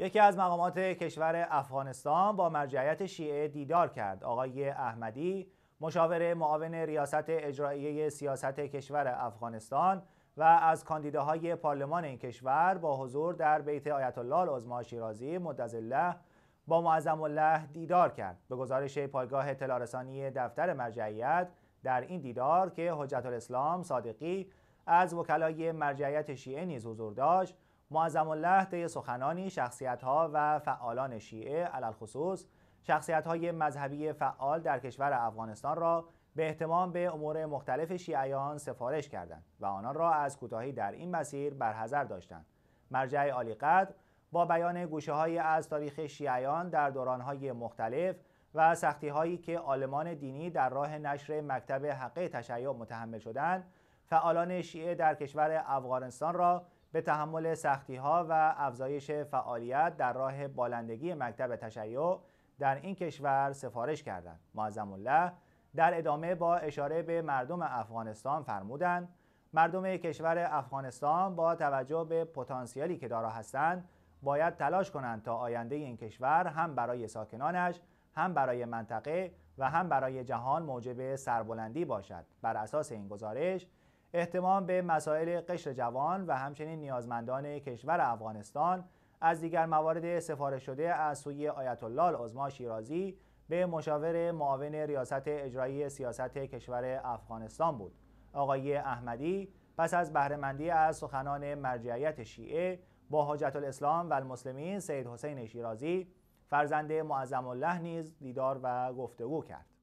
یکی از مقامات کشور افغانستان با مرجعیت شیعه دیدار کرد آقای احمدی مشاور معاون ریاست اجرایی سیاست کشور افغانستان و از کاندیداهای پارلمان این کشور با حضور در بیت آیت الله العظما شیرازی الله با معظم الله دیدار کرد به گزارش پایگاه تلارسانی دفتر مرجعیت در این دیدار که حجت الاسلام صادقی از وکلای مرجعیت شیعه نیز حضور داشت معظم الله طی سخنانی شخصیت ها و فعالان شیعه علال خصوص شخصیت های مذهبی فعال در کشور افغانستان را به احتمام به امور مختلف شیعیان سفارش کردند و آنان را از کوتاهی در این مسیر برحضر داشتند مرجع عالی قدر با بیان گوشه های از تاریخ شیعیان در های مختلف و سختی هایی که آلمان دینی در راه نشر مکتب حقه تشیع متحمل شدند فعالان شیعه در کشور افغانستان را به تحمل سختی ها و افزایش فعالیت در راه بالندگی مکتب تشیع در این کشور سفارش کردند. معظم الله در ادامه با اشاره به مردم افغانستان فرمودند مردم کشور افغانستان با توجه به پتانسیلی که دارا هستند باید تلاش کنند تا آینده این کشور هم برای ساکنانش هم برای منطقه و هم برای جهان موجب سربلندی باشد بر اساس این گزارش احتمام به مسائل قشر جوان و همچنین نیازمندان کشور افغانستان از دیگر موارد سفارش شده از سوی آیت الله العظما شیرازی به مشاور معاون ریاست اجرایی سیاست کشور افغانستان بود آقای احمدی پس از بهرهمندی از سخنان مرجعیت شیعه با حجت الاسلام و المسلمین سید حسین شیرازی فرزند معظم الله نیز دیدار و گفتگو کرد